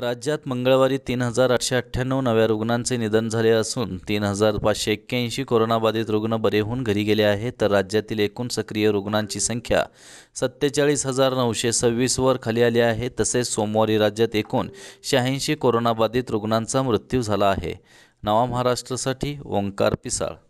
राज्यात मंगळवारी तीन हजार आठशे अठ्ठ्याण्णव नव्या रुग्णांचे निधन झाले असून तीन हजार पाचशे एक्क्याऐंशी कोरोनाबाधित रुग्ण बरे होऊन घरी गेले आहेत तर राज्यातील एकूण सक्रिय रुग्णांची संख्या सत्तेचाळीस हजार नऊशे सव्वीसवर खाली आली आहे तसेच सोमवारी राज्यात एकूण शहाऐंशी कोरोनाबाधित रुग्णांचा मृत्यू झाला आहे नवा महाराष्ट्रासाठी ओंकार पिसाळ